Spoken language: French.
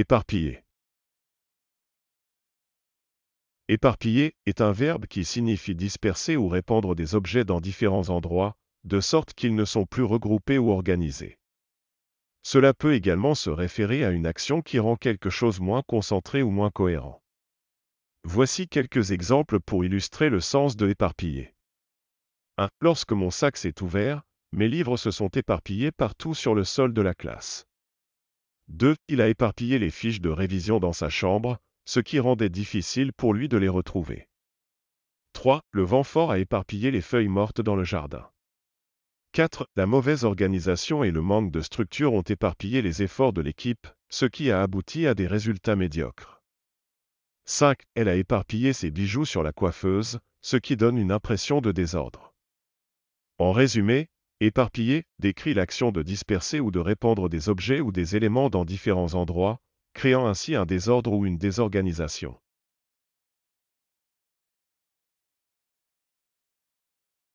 Éparpiller. Éparpiller est un verbe qui signifie disperser ou répandre des objets dans différents endroits, de sorte qu'ils ne sont plus regroupés ou organisés. Cela peut également se référer à une action qui rend quelque chose moins concentré ou moins cohérent. Voici quelques exemples pour illustrer le sens de éparpiller. 1. Lorsque mon sac s'est ouvert, mes livres se sont éparpillés partout sur le sol de la classe. 2. Il a éparpillé les fiches de révision dans sa chambre, ce qui rendait difficile pour lui de les retrouver. 3. Le vent fort a éparpillé les feuilles mortes dans le jardin. 4. La mauvaise organisation et le manque de structure ont éparpillé les efforts de l'équipe, ce qui a abouti à des résultats médiocres. 5. Elle a éparpillé ses bijoux sur la coiffeuse, ce qui donne une impression de désordre. En résumé, Éparpiller décrit l'action de disperser ou de répandre des objets ou des éléments dans différents endroits, créant ainsi un désordre ou une désorganisation.